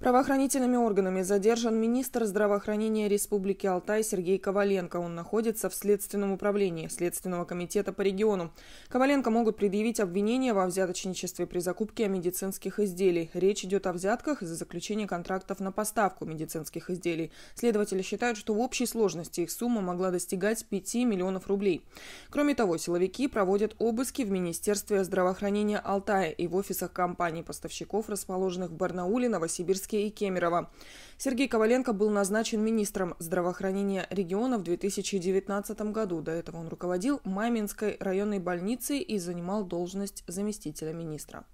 Правоохранительными органами задержан министр здравоохранения Республики Алтай Сергей Коваленко. Он находится в следственном управлении Следственного комитета по региону. Коваленко могут предъявить обвинения во взяточничестве при закупке медицинских изделий. Речь идет о взятках за заключение контрактов на поставку медицинских изделий. Следователи считают, что в общей сложности их сумма могла достигать 5 миллионов рублей. Кроме того, силовики проводят обыски в Министерстве здравоохранения Алтая и в офисах компаний-поставщиков, расположенных в Барнауле, Новосибирске Ижевске и Кемерово. Сергей Коваленко был назначен министром здравоохранения региона в 2019 году. До этого он руководил Маминской районной больницей и занимал должность заместителя министра.